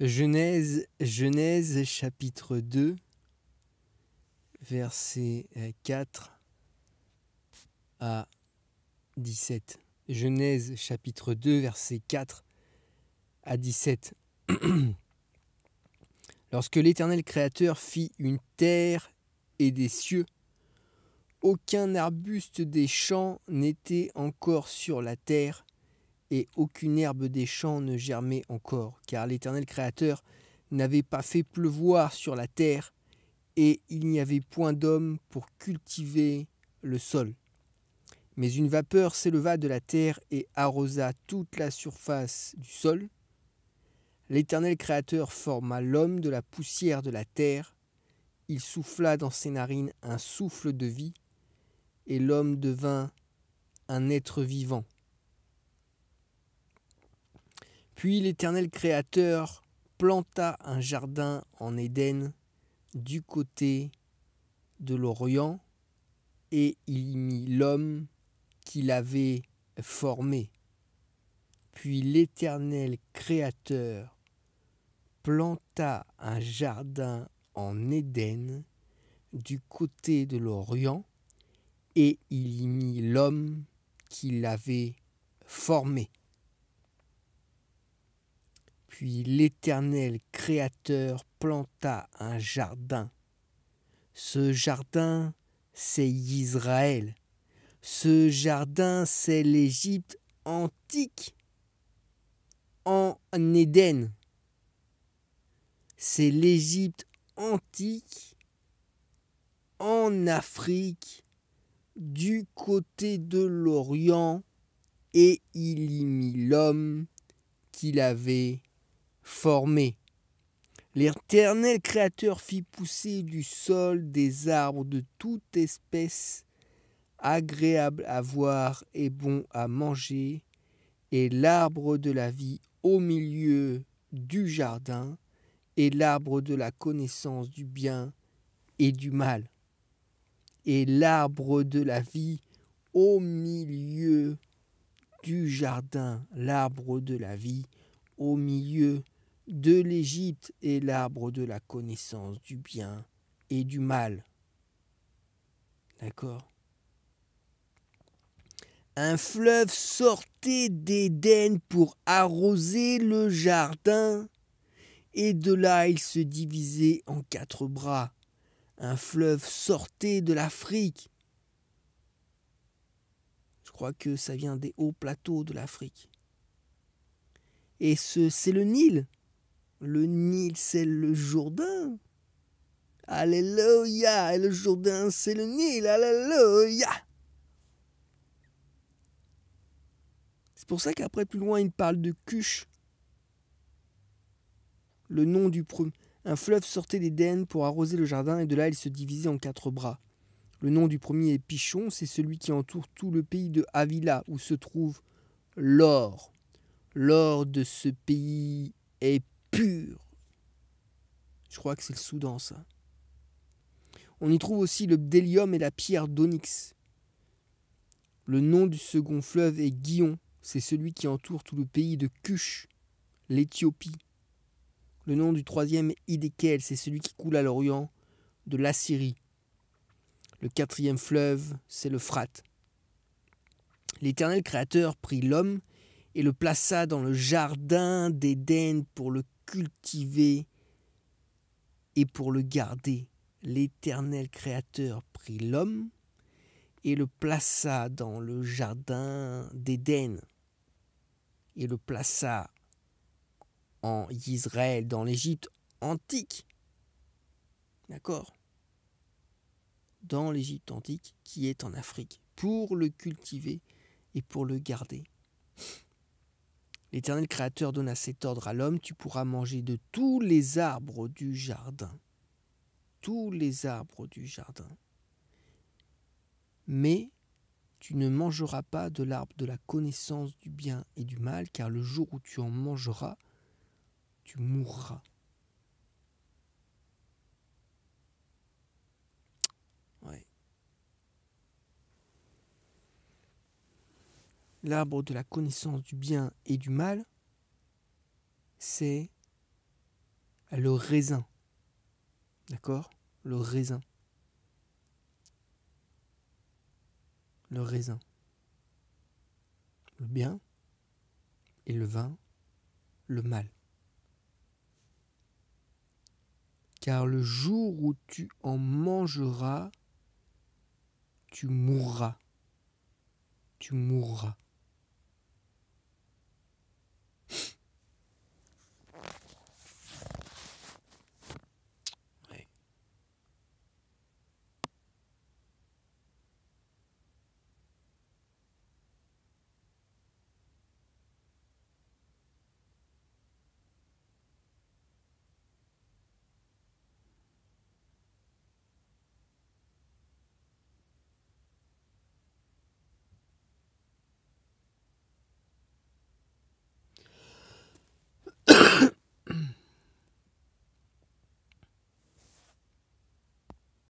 Genèse, Genèse chapitre 2, verset 4 euh, à 17. Genèse chapitre 2, verset 4 à 17. Lorsque l'Éternel Créateur fit une terre et des cieux, aucun arbuste des champs n'était encore sur la terre, et aucune herbe des champs ne germait encore, car l'Éternel Créateur n'avait pas fait pleuvoir sur la terre, et il n'y avait point d'homme pour cultiver le sol. Mais une vapeur s'éleva de la terre et arrosa toute la surface du sol. L'Éternel Créateur forma l'homme de la poussière de la terre, il souffla dans ses narines un souffle de vie, et l'homme devint un être vivant. Puis l'Éternel Créateur planta un jardin en Éden du côté de l'Orient, et il y mit l'homme qu'il avait formé. Puis l'Éternel Créateur planta un jardin en Éden du côté de l'Orient, et il y mit l'homme qu'il avait formé. Puis l'Éternel Créateur planta un jardin. Ce jardin, c'est Israël. Ce jardin, c'est l'Égypte antique, en Éden. C'est l'Égypte antique, en Afrique, du côté de l'Orient, et il y mit l'homme qu'il avait formé. L'Éternel Créateur fit pousser du sol des arbres de toute espèce, agréables à voir et bons à manger, et l'arbre de la vie au milieu du jardin, et l'arbre de la connaissance du bien et du mal, et l'arbre de la vie au milieu du jardin, l'arbre de la vie au milieu de l'Égypte est l'arbre de la connaissance du bien et du mal. D'accord Un fleuve sortait d'Éden pour arroser le jardin, et de là il se divisait en quatre bras. Un fleuve sortait de l'Afrique. Je crois que ça vient des hauts plateaux de l'Afrique. Et ce, c'est le Nil le Nil, c'est le Jourdain. Alléluia. Et le Jourdain, c'est le Nil. Alléluia. C'est pour ça qu'après, plus loin, il parle de Cuche. Le nom du premier. Un fleuve sortait d'Éden pour arroser le jardin, et de là, il se divisait en quatre bras. Le nom du premier est Pichon, c'est celui qui entoure tout le pays de Havila, où se trouve l'or. L'or de ce pays est je crois que c'est le Soudan, ça. On y trouve aussi le bdélium et la pierre d'onyx. Le nom du second fleuve est Guion, c'est celui qui entoure tout le pays de Cuche, l'Éthiopie. Le nom du troisième est Idékel, c'est celui qui coule à l'orient de l'Assyrie. Le quatrième fleuve, c'est le Frat. L'Éternel Créateur prit l'homme et le plaça dans le jardin d'Éden pour le cultiver et pour le garder. L'Éternel Créateur prit l'homme et le plaça dans le jardin d'Éden et le plaça en Israël, dans l'Égypte antique. D'accord Dans l'Égypte antique qui est en Afrique, pour le cultiver et pour le garder. L'Éternel Créateur donna cet ordre à l'homme, tu pourras manger de tous les arbres du jardin. Tous les arbres du jardin. Mais tu ne mangeras pas de l'arbre de la connaissance du bien et du mal, car le jour où tu en mangeras, tu mourras. l'arbre de la connaissance du bien et du mal, c'est le raisin. D'accord Le raisin. Le raisin. Le bien et le vin, le mal. Car le jour où tu en mangeras, tu mourras. Tu mourras.